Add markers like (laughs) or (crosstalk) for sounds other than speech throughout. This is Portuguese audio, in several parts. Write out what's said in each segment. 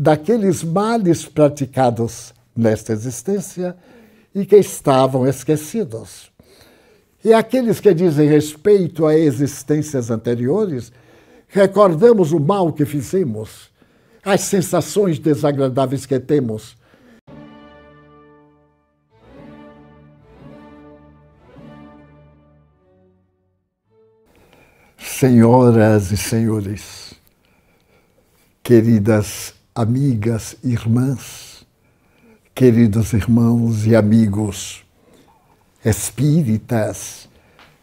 daqueles males praticados nesta existência e que estavam esquecidos. E aqueles que dizem respeito a existências anteriores, recordamos o mal que fizemos, as sensações desagradáveis que temos. Senhoras e senhores, queridas amigas, irmãs, queridos irmãos e amigos espíritas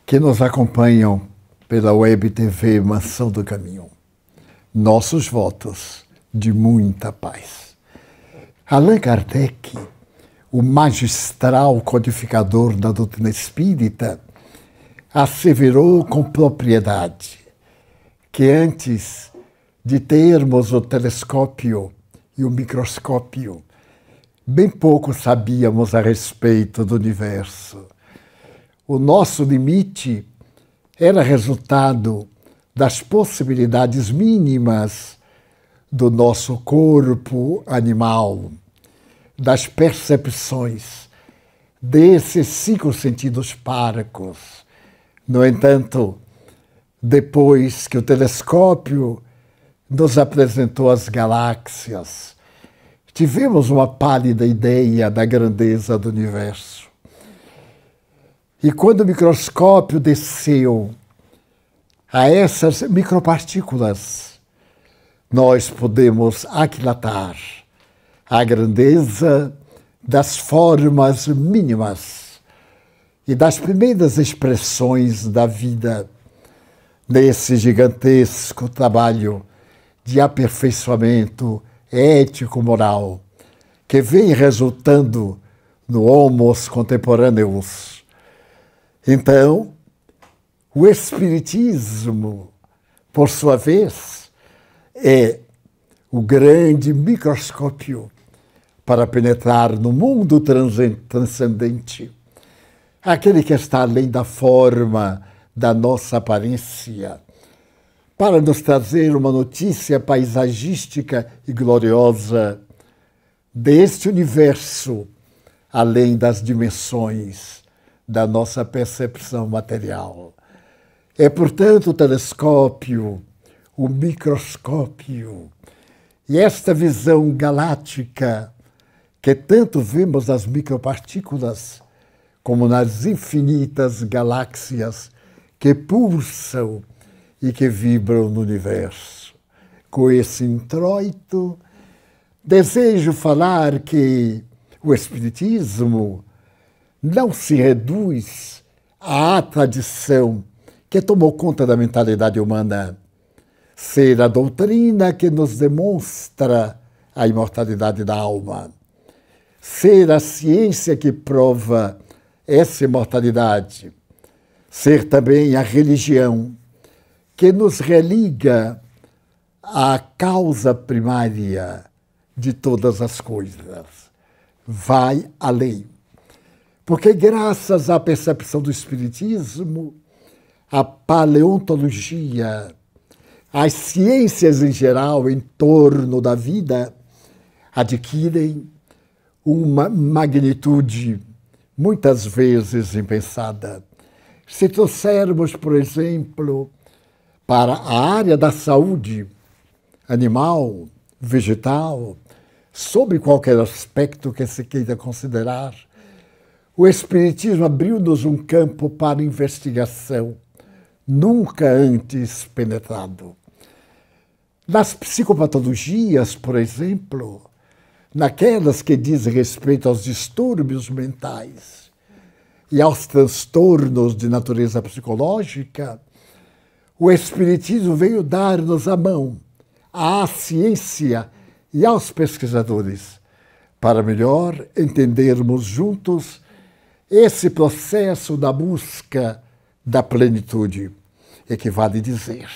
que nos acompanham pela Web TV Mansão do Caminho. Nossos votos de muita paz. Allan Kardec, o magistral codificador da doutrina espírita, asseverou com propriedade que antes de termos o telescópio e o microscópio. Bem pouco sabíamos a respeito do universo. O nosso limite era resultado das possibilidades mínimas do nosso corpo animal, das percepções desses cinco sentidos parcos. No entanto, depois que o telescópio nos apresentou as galáxias. Tivemos uma pálida ideia da grandeza do universo. E quando o microscópio desceu a essas micropartículas, nós podemos aquilatar a grandeza das formas mínimas e das primeiras expressões da vida nesse gigantesco trabalho de aperfeiçoamento ético-moral que vem resultando no homos contemporâneos. Então, o Espiritismo, por sua vez, é o grande microscópio para penetrar no mundo transcendente, aquele que está além da forma, da nossa aparência para nos trazer uma notícia paisagística e gloriosa deste universo, além das dimensões da nossa percepção material. É, portanto, o telescópio, o microscópio e esta visão galáctica que tanto vemos nas micropartículas como nas infinitas galáxias que pulsam e que vibram no universo. Com esse introito, desejo falar que o Espiritismo não se reduz à tradição que tomou conta da mentalidade humana, ser a doutrina que nos demonstra a imortalidade da alma, ser a ciência que prova essa imortalidade, ser também a religião que nos religa à causa primária de todas as coisas. Vai além. Porque, graças à percepção do Espiritismo, à paleontologia, as ciências em geral em torno da vida adquirem uma magnitude muitas vezes impensada. Se trouxermos, por exemplo, para a área da saúde animal, vegetal, sobre qualquer aspecto que se queira considerar, o Espiritismo abriu-nos um campo para investigação nunca antes penetrado. Nas psicopatologias, por exemplo, naquelas que dizem respeito aos distúrbios mentais e aos transtornos de natureza psicológica, o Espiritismo veio dar-nos a mão à ciência e aos pesquisadores para melhor entendermos juntos esse processo da busca da plenitude, equivale dizer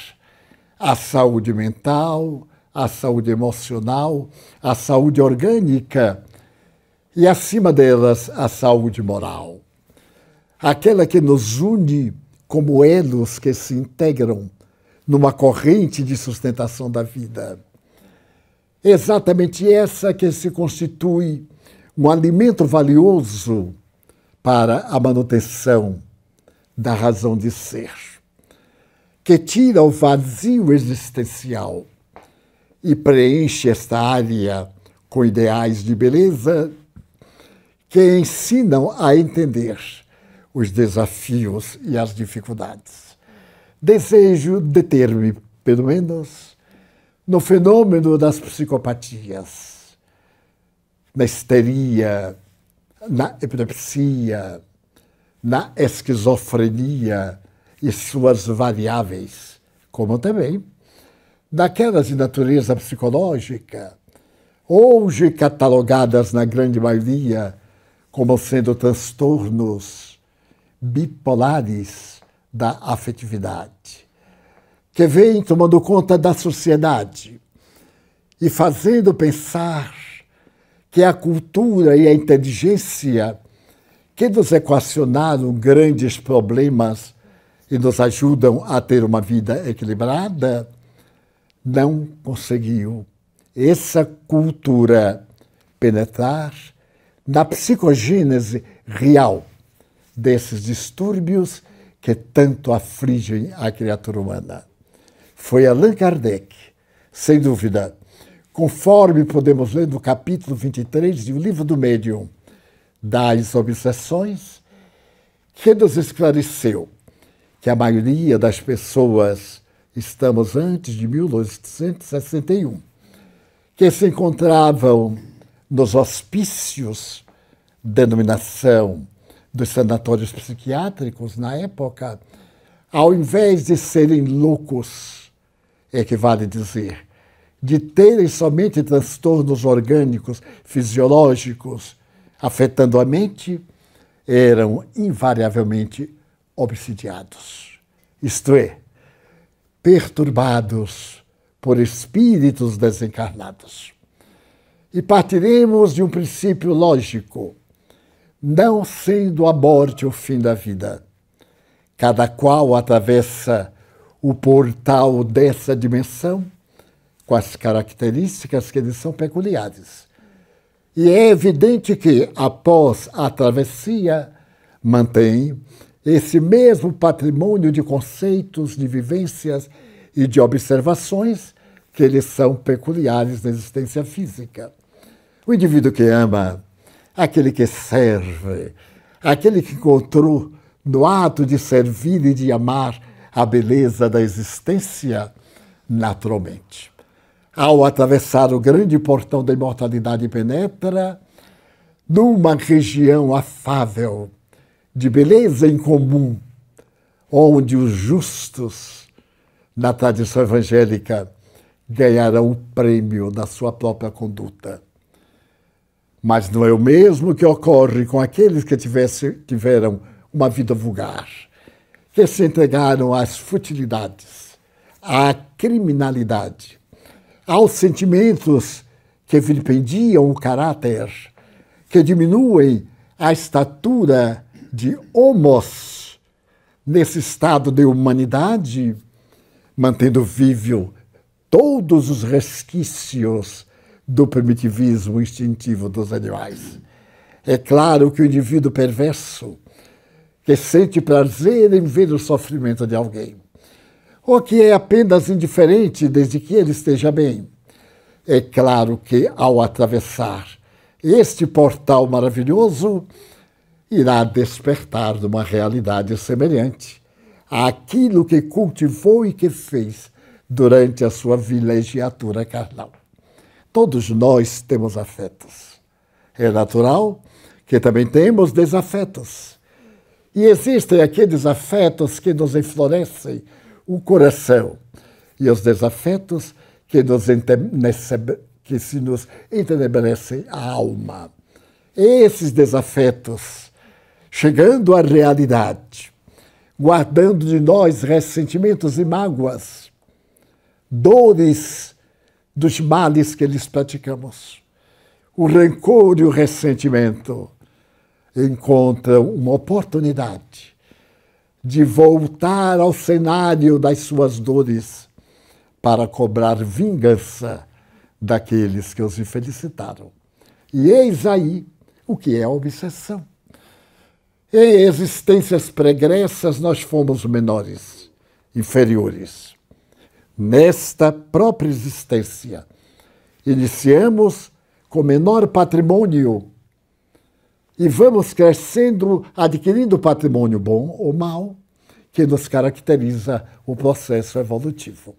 a saúde mental, a saúde emocional, a saúde orgânica e, acima delas, a saúde moral. Aquela que nos une como elos que se integram numa corrente de sustentação da vida. Exatamente essa que se constitui um alimento valioso para a manutenção da razão de ser, que tira o vazio existencial e preenche esta área com ideais de beleza que ensinam a entender os desafios e as dificuldades. Desejo deter-me, pelo menos, no fenômeno das psicopatias, na histeria, na epilepsia, na esquizofrenia e suas variáveis, como também daquelas de natureza psicológica, hoje catalogadas na grande maioria como sendo transtornos bipolares da afetividade, que vem tomando conta da sociedade e fazendo pensar que é a cultura e a inteligência que nos equacionaram grandes problemas e nos ajudam a ter uma vida equilibrada, não conseguiu essa cultura penetrar na psicogênese real desses distúrbios que tanto afligem a criatura humana. Foi Allan Kardec, sem dúvida, conforme podemos ler no capítulo 23 do Livro do Médium, das Obsessões, que nos esclareceu que a maioria das pessoas, estamos antes de 1861, que se encontravam nos hospícios, denominação dos sanatórios psiquiátricos na época, ao invés de serem loucos, é que vale dizer, de terem somente transtornos orgânicos, fisiológicos, afetando a mente, eram invariavelmente obsidiados, isto é, perturbados por espíritos desencarnados. E partiremos de um princípio lógico não sendo a morte o fim da vida. Cada qual atravessa o portal dessa dimensão com as características que lhe são peculiares. E é evidente que, após a travessia, mantém esse mesmo patrimônio de conceitos, de vivências e de observações que lhe são peculiares da existência física. O indivíduo que ama aquele que serve, aquele que encontrou no ato de servir e de amar a beleza da existência naturalmente. Ao atravessar o grande portão da imortalidade, penetra numa região afável de beleza em comum, onde os justos, na tradição evangélica, ganharão o prêmio da sua própria conduta. Mas não é o mesmo que ocorre com aqueles que tivesse, tiveram uma vida vulgar, que se entregaram às futilidades, à criminalidade, aos sentimentos que vilipendiam o caráter, que diminuem a estatura de homos nesse estado de humanidade, mantendo vívio todos os resquícios do primitivismo instintivo dos animais. É claro que o indivíduo perverso, que sente prazer em ver o sofrimento de alguém, ou que é apenas indiferente desde que ele esteja bem, é claro que ao atravessar este portal maravilhoso, irá despertar de uma realidade semelhante àquilo que cultivou e que fez durante a sua vilegiatura carnal. Todos nós temos afetos. É natural que também temos desafetos. E existem aqueles afetos que nos enflorescem o coração e os desafetos que, nos que se nos entenebrecem a alma. Esses desafetos, chegando à realidade, guardando de nós ressentimentos e mágoas, dores dos males que lhes praticamos. O rancor e o ressentimento encontram uma oportunidade de voltar ao cenário das suas dores para cobrar vingança daqueles que os infelicitaram. E eis aí o que é a obsessão. Em existências pregressas, nós fomos menores, inferiores nesta própria existência. Iniciamos com menor patrimônio e vamos crescendo, adquirindo patrimônio bom ou mau, que nos caracteriza o processo evolutivo.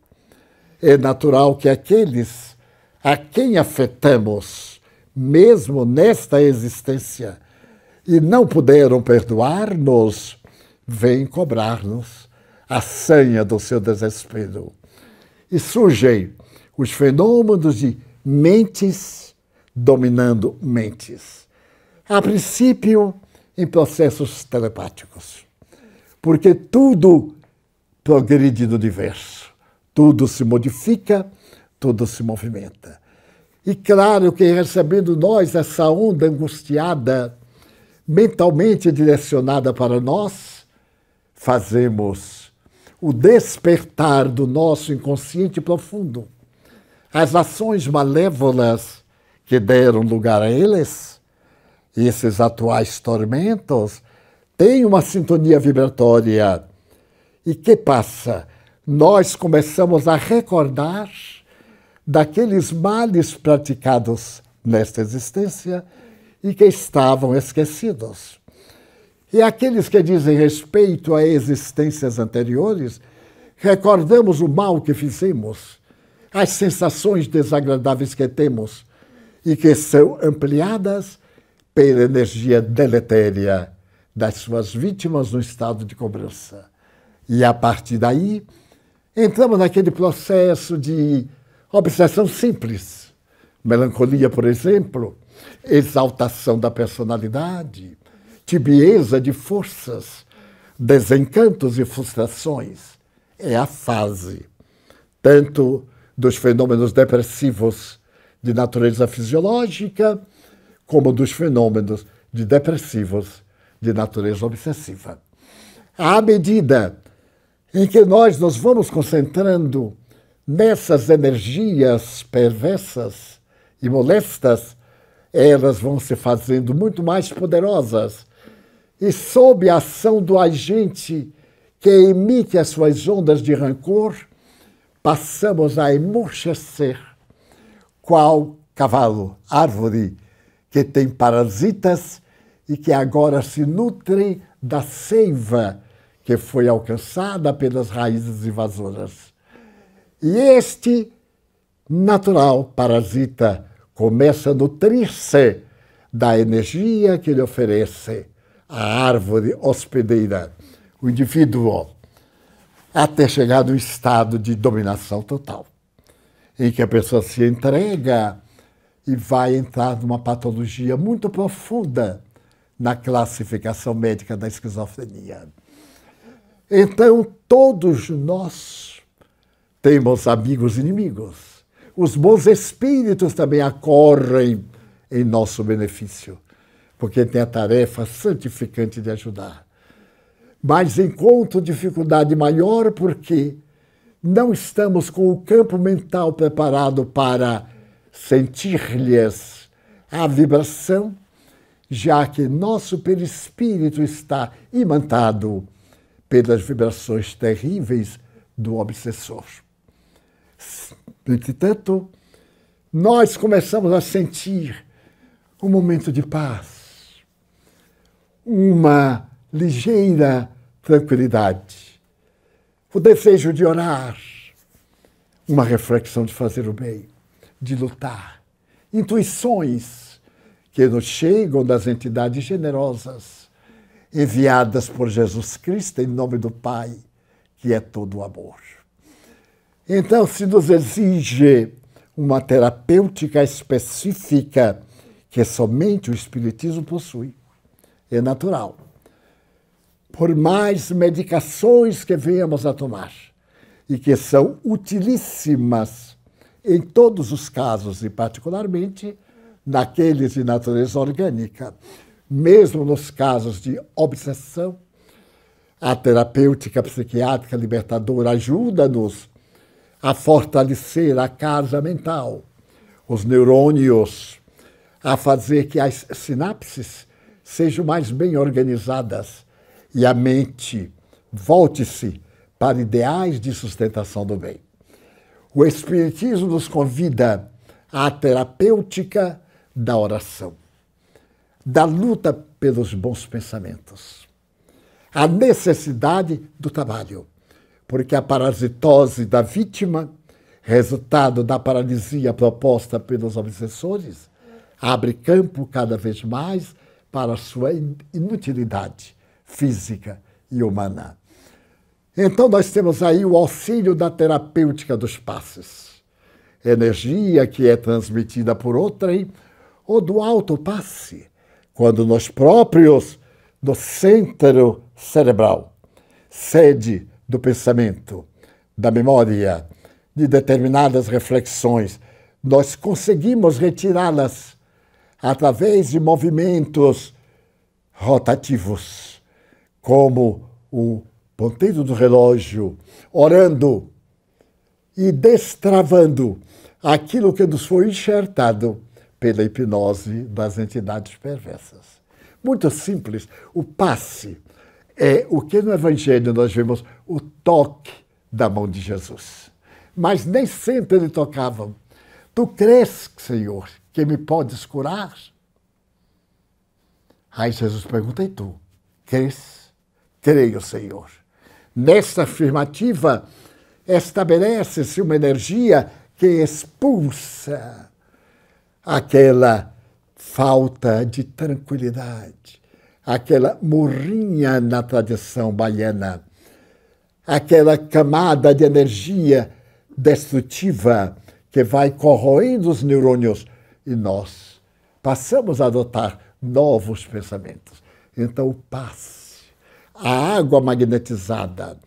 É natural que aqueles a quem afetamos, mesmo nesta existência, e não puderam perdoar-nos, venham cobrar-nos a sanha do seu desespero e surgem os fenômenos de mentes dominando mentes. A princípio, em processos telepáticos, porque tudo progride no universo, tudo se modifica, tudo se movimenta. E claro que recebendo nós essa onda angustiada, mentalmente direcionada para nós, fazemos o despertar do nosso inconsciente profundo. As ações malévolas que deram lugar a eles, esses atuais tormentos, têm uma sintonia vibratória. E que passa? Nós começamos a recordar daqueles males praticados nesta existência e que estavam esquecidos. E aqueles que dizem respeito a existências anteriores, recordamos o mal que fizemos, as sensações desagradáveis que temos e que são ampliadas pela energia deletéria das suas vítimas no estado de cobrança. E a partir daí, entramos naquele processo de obsessão simples. Melancolia, por exemplo, exaltação da personalidade, tibieza de forças, desencantos e frustrações. É a fase, tanto dos fenômenos depressivos de natureza fisiológica, como dos fenômenos de depressivos de natureza obsessiva. À medida em que nós nos vamos concentrando nessas energias perversas e molestas, elas vão se fazendo muito mais poderosas e sob a ação do agente que emite as suas ondas de rancor, passamos a emurchecer qual cavalo, árvore que tem parasitas e que agora se nutre da seiva que foi alcançada pelas raízes invasoras. E este natural parasita começa a nutrir-se da energia que lhe oferece a árvore hospedeira, o indivíduo, até chegar no estado de dominação total, em que a pessoa se entrega e vai entrar numa patologia muito profunda na classificação médica da esquizofrenia. Então, todos nós temos amigos e inimigos. Os bons espíritos também acorrem em nosso benefício porque ele tem a tarefa santificante de ajudar. Mas encontro dificuldade maior porque não estamos com o campo mental preparado para sentir-lhes a vibração, já que nosso perispírito está imantado pelas vibrações terríveis do obsessor. Entretanto, nós começamos a sentir um momento de paz, uma ligeira tranquilidade. O desejo de orar, uma reflexão de fazer o bem, de lutar. Intuições que nos chegam das entidades generosas, enviadas por Jesus Cristo em nome do Pai, que é todo amor. Então, se nos exige uma terapêutica específica que somente o Espiritismo possui, é natural. Por mais medicações que venhamos a tomar, e que são utilíssimas em todos os casos, e particularmente naqueles de natureza orgânica, mesmo nos casos de obsessão, a terapêutica psiquiátrica libertadora ajuda-nos a fortalecer a casa mental, os neurônios, a fazer que as sinapses sejam mais bem organizadas e a mente volte-se para ideais de sustentação do bem. O Espiritismo nos convida à terapêutica da oração, da luta pelos bons pensamentos, a necessidade do trabalho, porque a parasitose da vítima, resultado da paralisia proposta pelos obsessores, abre campo cada vez mais para sua inutilidade física e humana. Então, nós temos aí o auxílio da terapêutica dos passes. Energia que é transmitida por outrem, ou do alto passe, quando nós próprios, no centro cerebral, sede do pensamento, da memória, de determinadas reflexões, nós conseguimos retirá-las através de movimentos rotativos, como o ponteiro do relógio, orando e destravando aquilo que nos foi enxertado pela hipnose das entidades perversas. Muito simples, o passe é o que no Evangelho nós vemos o toque da mão de Jesus. Mas nem sempre ele tocava. Tu crês, Senhor, que me podes curar? Aí Jesus pergunta, e tu, crês? Creio, Senhor. Nesta afirmativa, estabelece-se uma energia que expulsa aquela falta de tranquilidade, aquela morrinha na tradição baiana, aquela camada de energia destrutiva que vai corroendo os neurônios e nós passamos a adotar novos pensamentos. Então, o passe, a água magnetizada,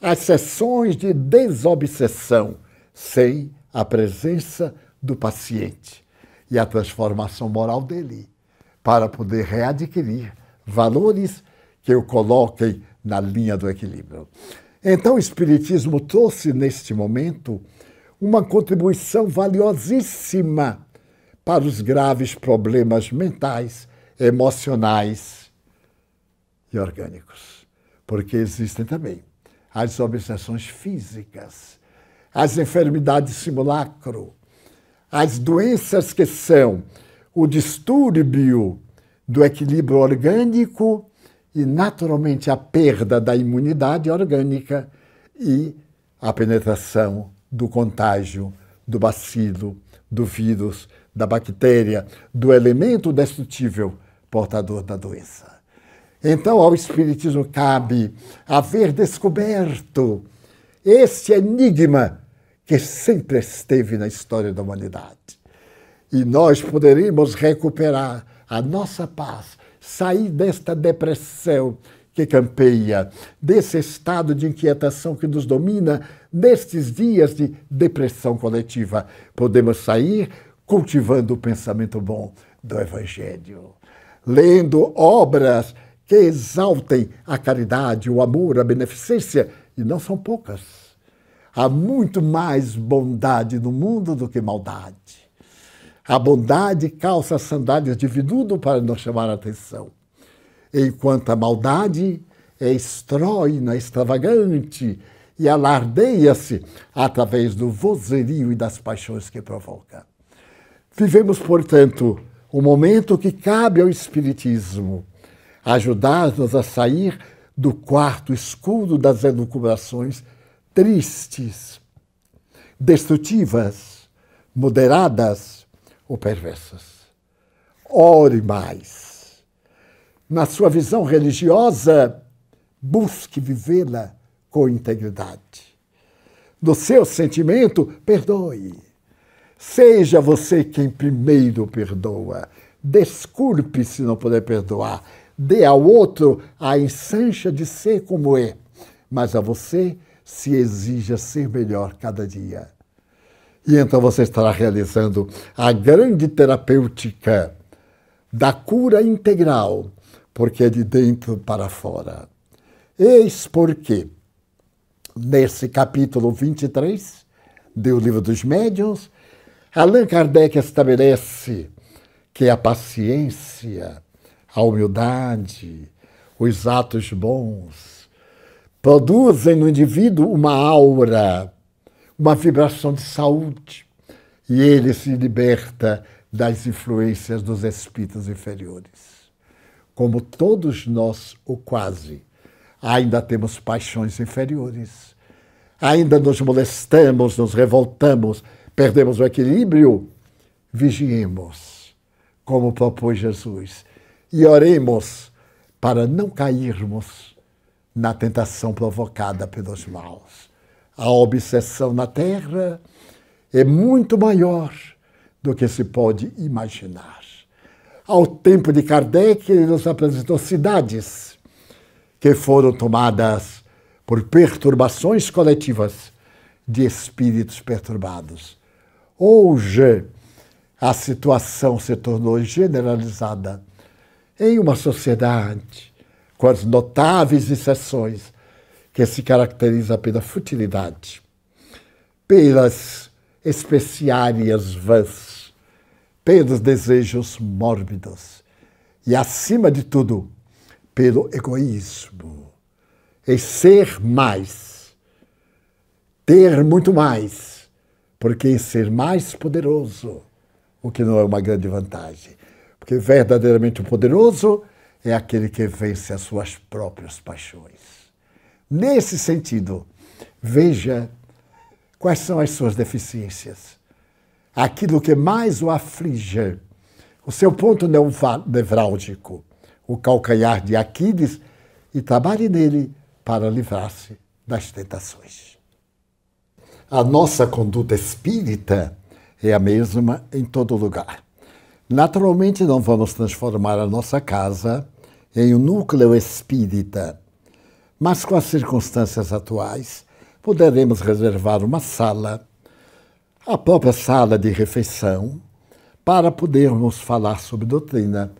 as sessões de desobsessão sem a presença do paciente e a transformação moral dele, para poder readquirir valores que o coloquem na linha do equilíbrio. Então, o Espiritismo trouxe neste momento uma contribuição valiosíssima para os graves problemas mentais, emocionais e orgânicos. Porque existem também as obsessões físicas, as enfermidades simulacro, as doenças que são o distúrbio do equilíbrio orgânico e, naturalmente, a perda da imunidade orgânica e a penetração do contágio do bacilo do vírus, da bactéria, do elemento destrutível portador da doença. Então, ao Espiritismo cabe haver descoberto esse enigma que sempre esteve na história da humanidade. E nós poderíamos recuperar a nossa paz, sair desta depressão que campeia, desse estado de inquietação que nos domina nestes dias de depressão coletiva. Podemos sair cultivando o pensamento bom do Evangelho, lendo obras que exaltem a caridade, o amor, a beneficência, e não são poucas. Há muito mais bondade no mundo do que maldade. A bondade calça sandálias de vidudo para não chamar a atenção, enquanto a maldade é estróina, extravagante, e alardeia-se através do vozerio e das paixões que provoca. Vivemos, portanto, o um momento que cabe ao Espiritismo ajudar-nos a sair do quarto escuro das elucubrações tristes, destrutivas, moderadas ou perversas. Ore mais. Na sua visão religiosa, busque vivê-la com integridade. No seu sentimento, perdoe. Seja você quem primeiro perdoa. Desculpe se não puder perdoar. Dê ao outro a ensancha de ser como é, mas a você se exija ser melhor cada dia. E então você estará realizando a grande terapêutica da cura integral, porque é de dentro para fora. Eis por quê nesse capítulo 23 do Livro dos Médiuns, Allan Kardec estabelece que a paciência, a humildade, os atos bons produzem no indivíduo uma aura, uma vibração de saúde, e ele se liberta das influências dos espíritos inferiores. Como todos nós, ou quase, ainda temos paixões inferiores. Ainda nos molestamos, nos revoltamos, perdemos o equilíbrio. Vigiemos, como propôs Jesus, e oremos para não cairmos na tentação provocada pelos maus. A obsessão na terra é muito maior do que se pode imaginar. Ao tempo de Kardec, ele nos apresentou cidades que foram tomadas por perturbações coletivas de espíritos perturbados. Hoje, a situação se tornou generalizada em uma sociedade com as notáveis exceções que se caracteriza pela futilidade, pelas especiárias vãs, pelos desejos mórbidos e, acima de tudo, pelo egoísmo. É ser mais, ter muito mais, porque ser mais poderoso, o que não é uma grande vantagem. Porque verdadeiramente o poderoso é aquele que vence as suas próprias paixões. Nesse sentido, veja quais são as suas deficiências, aquilo que mais o aflige, o seu ponto nevrálgico o calcanhar de Aquiles e trabalhe nele para livrar-se das tentações. A nossa conduta espírita é a mesma em todo lugar. Naturalmente, não vamos transformar a nossa casa em um núcleo espírita, mas com as circunstâncias atuais, poderemos reservar uma sala, a própria sala de refeição, para podermos falar sobre doutrina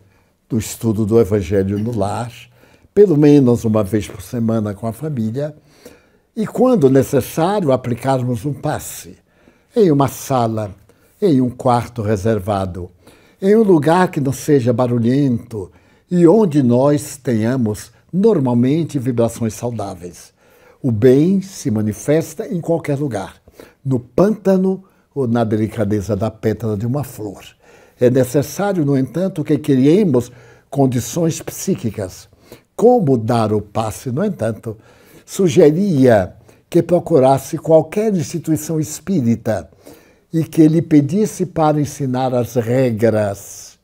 do estudo do Evangelho no lar, pelo menos uma vez por semana com a família, e, quando necessário, aplicarmos um passe em uma sala, em um quarto reservado, em um lugar que não seja barulhento e onde nós tenhamos normalmente vibrações saudáveis. O bem se manifesta em qualquer lugar, no pântano ou na delicadeza da pétala de uma flor. É necessário, no entanto, que criemos condições psíquicas. Como dar o passe, no entanto, sugeria que procurasse qualquer instituição espírita e que lhe pedisse para ensinar as regras,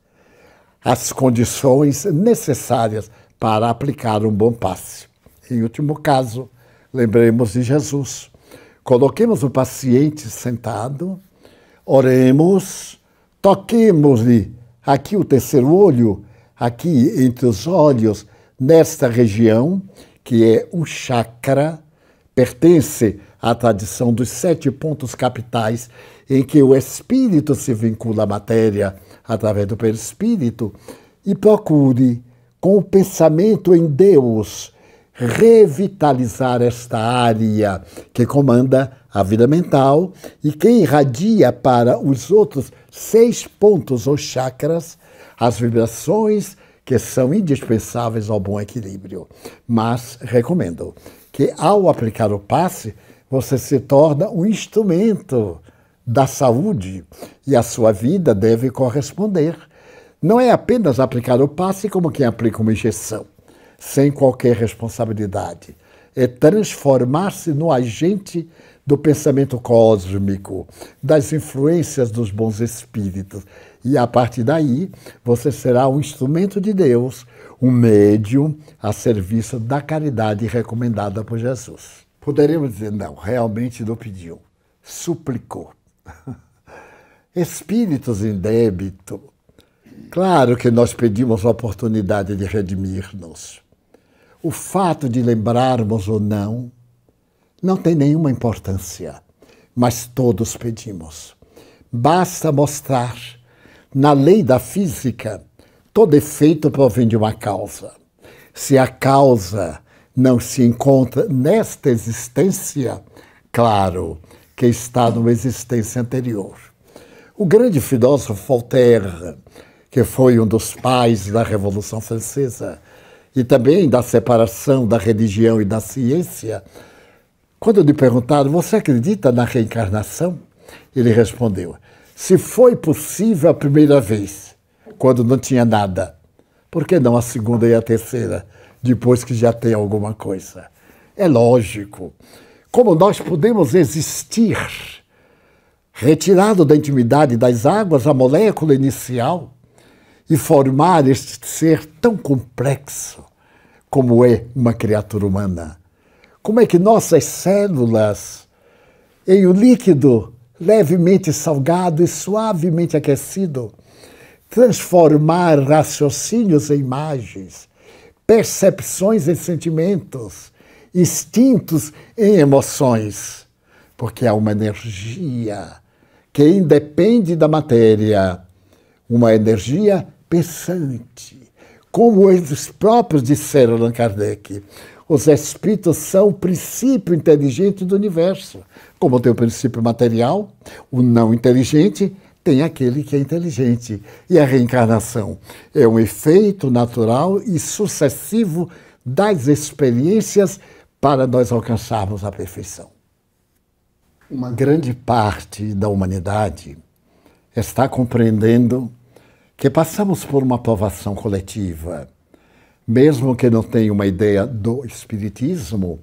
as condições necessárias para aplicar um bom passe. Em último caso, lembremos de Jesus. Coloquemos o paciente sentado, oremos Toquemos-lhe aqui o terceiro olho, aqui entre os olhos, nesta região, que é o chakra, pertence à tradição dos sete pontos capitais em que o espírito se vincula à matéria através do perispírito e procure, com o pensamento em Deus, revitalizar esta área que comanda a vida mental, e quem irradia para os outros seis pontos ou chakras as vibrações que são indispensáveis ao bom equilíbrio. Mas recomendo que, ao aplicar o passe, você se torna um instrumento da saúde e a sua vida deve corresponder. Não é apenas aplicar o passe como quem aplica uma injeção, sem qualquer responsabilidade. É transformar-se no agente do pensamento cósmico, das influências dos bons espíritos. E a partir daí, você será um instrumento de Deus, um médium a serviço da caridade recomendada por Jesus. Poderíamos dizer, não, realmente não pediu, suplicou. (laughs) Espíritos em débito. Claro que nós pedimos a oportunidade de redimir-nos. O fato de lembrarmos ou não não tem nenhuma importância, mas todos pedimos. Basta mostrar na lei da física todo efeito provém de uma causa. Se a causa não se encontra nesta existência, claro que está numa existência anterior. O grande filósofo Voltaire, que foi um dos pais da Revolução Francesa e também da separação da religião e da ciência, quando lhe perguntaram, você acredita na reencarnação? Ele respondeu, se foi possível a primeira vez, quando não tinha nada, por que não a segunda e a terceira, depois que já tem alguma coisa? É lógico. Como nós podemos existir retirado da intimidade das águas a molécula inicial e formar este ser tão complexo como é uma criatura humana? como é que nossas células, em um líquido levemente salgado e suavemente aquecido, transformar raciocínios em imagens, percepções em sentimentos, instintos em emoções, porque há uma energia que independe da matéria, uma energia pensante, como eles próprios disseram Allan Kardec, os espíritos são o princípio inteligente do universo. Como tem o princípio material, o não inteligente tem aquele que é inteligente. E a reencarnação é um efeito natural e sucessivo das experiências para nós alcançarmos a perfeição. Uma grande parte da humanidade está compreendendo que passamos por uma provação coletiva mesmo que não tenha uma ideia do espiritismo,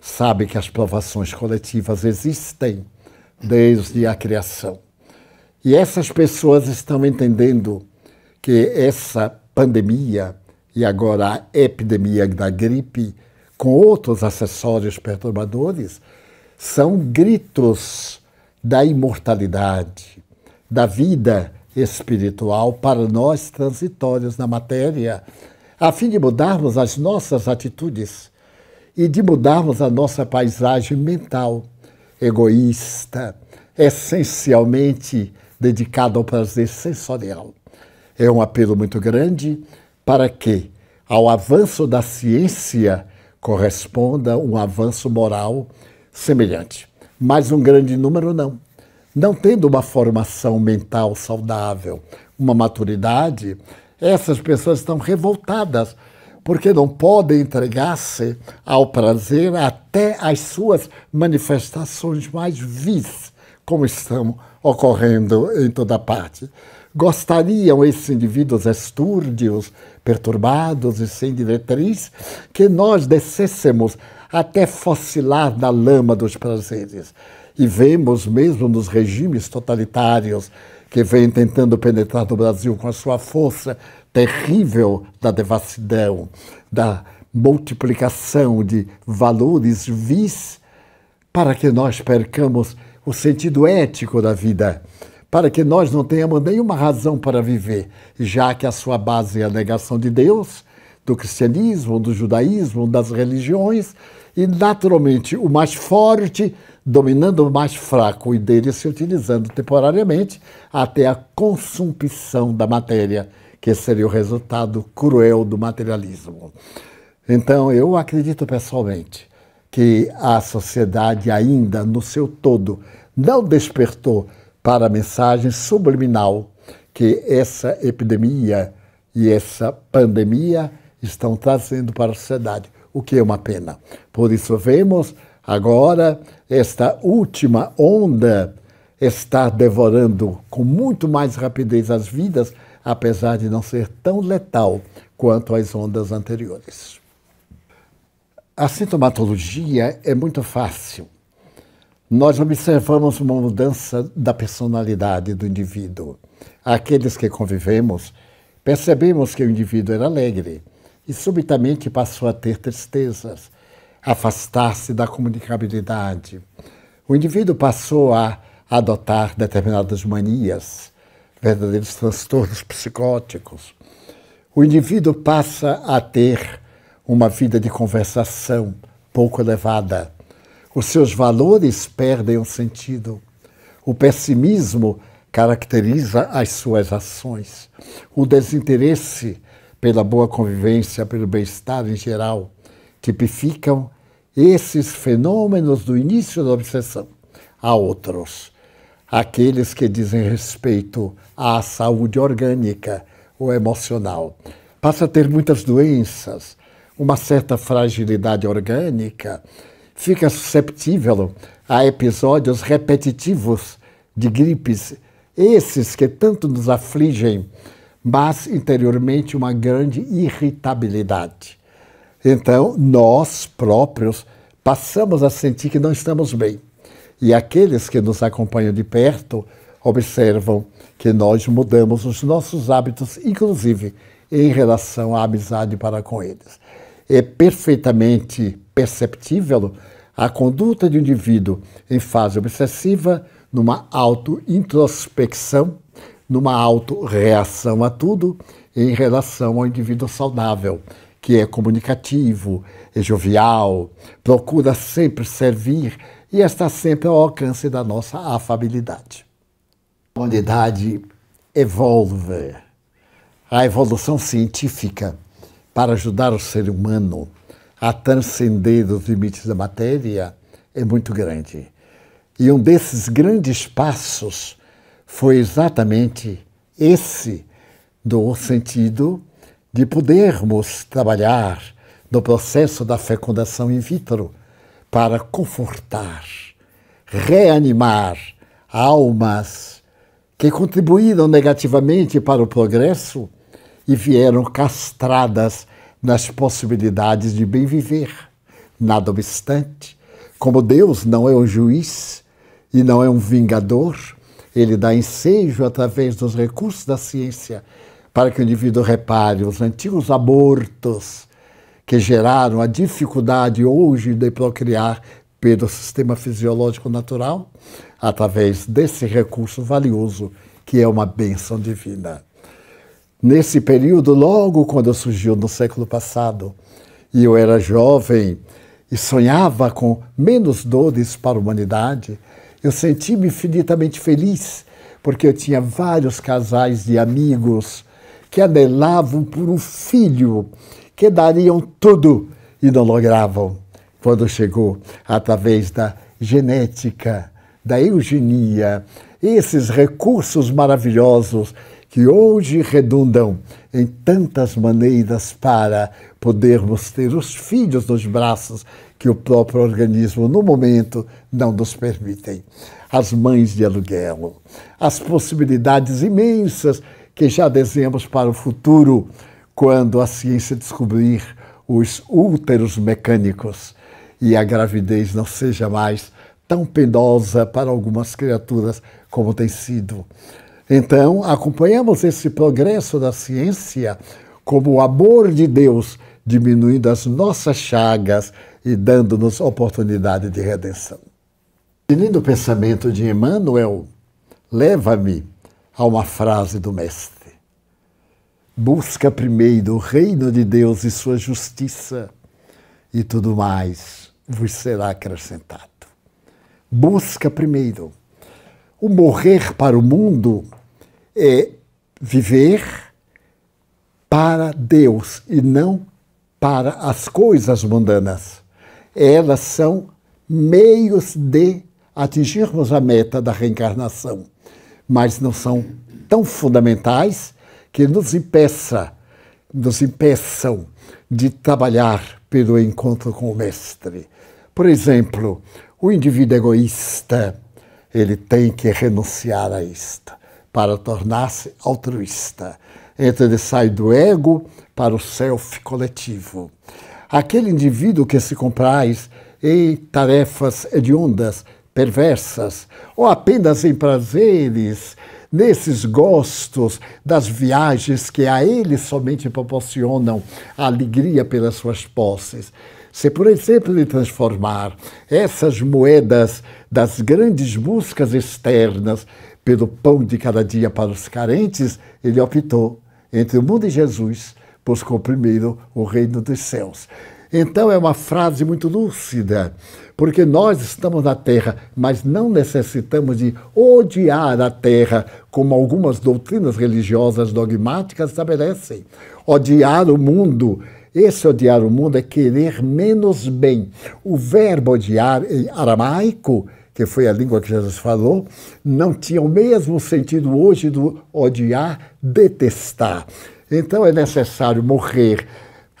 sabe que as provações coletivas existem desde a criação. E essas pessoas estão entendendo que essa pandemia e agora a epidemia da gripe, com outros acessórios perturbadores, são gritos da imortalidade, da vida espiritual para nós transitórios na matéria, a fim de mudarmos as nossas atitudes e de mudarmos a nossa paisagem mental, egoísta, essencialmente dedicada ao prazer sensorial. É um apelo muito grande para que, ao avanço da ciência, corresponda um avanço moral semelhante. Mas um grande número não. Não tendo uma formação mental saudável, uma maturidade, essas pessoas estão revoltadas porque não podem entregar-se ao prazer até as suas manifestações mais vis, como estão ocorrendo em toda parte. Gostariam esses indivíduos estúrdios, perturbados e sem diretriz, que nós descêssemos até fossilar na lama dos prazeres. E vemos mesmo nos regimes totalitários que vem tentando penetrar no Brasil com a sua força terrível da devassidão, da multiplicação de valores vis, para que nós percamos o sentido ético da vida, para que nós não tenhamos nenhuma razão para viver, já que a sua base é a negação de Deus, do cristianismo, do judaísmo, das religiões, e, naturalmente, o mais forte dominando o mais fraco e dele se utilizando temporariamente até a consumpção da matéria, que seria o resultado cruel do materialismo. Então, eu acredito pessoalmente que a sociedade ainda no seu todo não despertou para a mensagem subliminal que essa epidemia e essa pandemia estão trazendo para a sociedade o que é uma pena. Por isso, vemos agora esta última onda está devorando com muito mais rapidez as vidas, apesar de não ser tão letal quanto as ondas anteriores. A sintomatologia é muito fácil. Nós observamos uma mudança da personalidade do indivíduo. Aqueles que convivemos, percebemos que o indivíduo era alegre, e subitamente passou a ter tristezas, afastar-se da comunicabilidade. O indivíduo passou a adotar determinadas manias, verdadeiros transtornos psicóticos. O indivíduo passa a ter uma vida de conversação pouco elevada. Os seus valores perdem o sentido. O pessimismo caracteriza as suas ações. O desinteresse pela boa convivência, pelo bem-estar em geral, tipificam esses fenômenos do início da obsessão. Há outros, aqueles que dizem respeito à saúde orgânica ou emocional. Passa a ter muitas doenças, uma certa fragilidade orgânica, fica susceptível a episódios repetitivos de gripes, esses que tanto nos afligem mas interiormente uma grande irritabilidade. Então, nós próprios passamos a sentir que não estamos bem. E aqueles que nos acompanham de perto observam que nós mudamos os nossos hábitos, inclusive em relação à amizade para com eles. É perfeitamente perceptível a conduta de um indivíduo em fase obsessiva, numa auto-introspecção, numa autorreação a tudo em relação ao indivíduo saudável, que é comunicativo, é jovial, procura sempre servir e está sempre ao alcance da nossa afabilidade. A humanidade evolve. A evolução científica para ajudar o ser humano a transcender os limites da matéria é muito grande. E um desses grandes passos foi exatamente esse do sentido de podermos trabalhar no processo da fecundação in vitro para confortar, reanimar almas que contribuíram negativamente para o progresso e vieram castradas nas possibilidades de bem viver. Nada obstante, como Deus não é um juiz e não é um vingador, ele dá ensejo através dos recursos da ciência para que o indivíduo repare os antigos abortos que geraram a dificuldade hoje de procriar pelo sistema fisiológico natural, através desse recurso valioso que é uma bênção divina. Nesse período, logo quando surgiu no século passado, e eu era jovem e sonhava com menos dores para a humanidade, eu senti-me infinitamente feliz, porque eu tinha vários casais de amigos que anelavam por um filho, que dariam tudo e não logravam. Quando chegou, através da genética, da eugenia, esses recursos maravilhosos que hoje redundam em tantas maneiras para podermos ter os filhos nos braços que o próprio organismo, no momento, não nos permitem. As mães de aluguel, as possibilidades imensas que já desenhamos para o futuro, quando a ciência descobrir os úteros mecânicos e a gravidez não seja mais tão penosa para algumas criaturas como tem sido. Então, acompanhamos esse progresso da ciência como o amor de Deus diminuindo as nossas chagas e dando-nos oportunidade de redenção. E lindo pensamento de Emmanuel leva-me a uma frase do Mestre: Busca primeiro o reino de Deus e sua justiça, e tudo mais vos será acrescentado. Busca primeiro. O morrer para o mundo é viver para Deus e não para as coisas mundanas elas são meios de atingirmos a meta da reencarnação, mas não são tão fundamentais que nos impeça, nos impeçam de trabalhar pelo encontro com o mestre. Por exemplo, o indivíduo egoísta, ele tem que renunciar a isto para tornar-se altruísta. Entra e sai do ego para o self coletivo. Aquele indivíduo que se compraz em tarefas hediondas, perversas, ou apenas em prazeres, nesses gostos das viagens que a ele somente proporcionam a alegria pelas suas posses. Se, por exemplo, ele transformar essas moedas das grandes buscas externas pelo pão de cada dia para os carentes, ele optou entre o mundo e Jesus buscou primeiro o reino dos céus. Então é uma frase muito lúcida, porque nós estamos na terra, mas não necessitamos de odiar a terra, como algumas doutrinas religiosas dogmáticas estabelecem. Odiar o mundo. Esse odiar o mundo é querer menos bem. O verbo odiar em aramaico, que foi a língua que Jesus falou, não tinha o mesmo sentido hoje do odiar, detestar. Então é necessário morrer.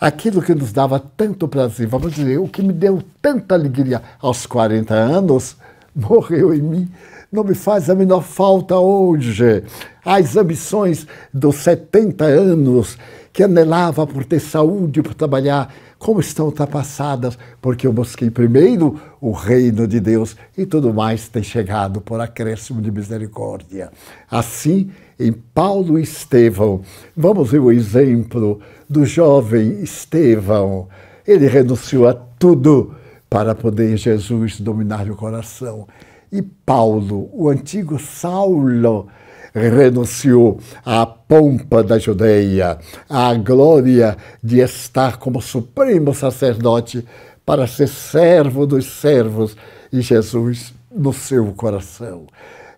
Aquilo que nos dava tanto prazer, vamos dizer, o que me deu tanta alegria aos 40 anos, (laughs) morreu em mim não me faz a menor falta hoje. As ambições dos 70 anos que anelava por ter saúde, por trabalhar, como estão ultrapassadas, porque eu busquei primeiro o reino de Deus e tudo mais tem chegado por acréscimo de misericórdia. Assim, em Paulo Estevão. Vamos ver o exemplo do jovem Estevão. Ele renunciou a tudo para poder Jesus dominar o coração. E Paulo, o antigo Saulo, renunciou à pompa da Judeia, à glória de estar como supremo sacerdote para ser servo dos servos e Jesus no seu coração.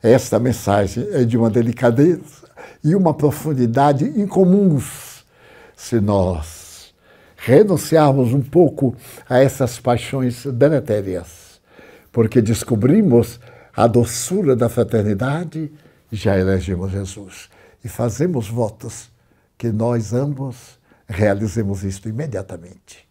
Esta mensagem é de uma delicadeza e uma profundidade incomuns se nós renunciarmos um pouco a essas paixões deletérias, porque descobrimos a doçura da fraternidade, já elegemos Jesus e fazemos votos que nós ambos realizemos isto imediatamente.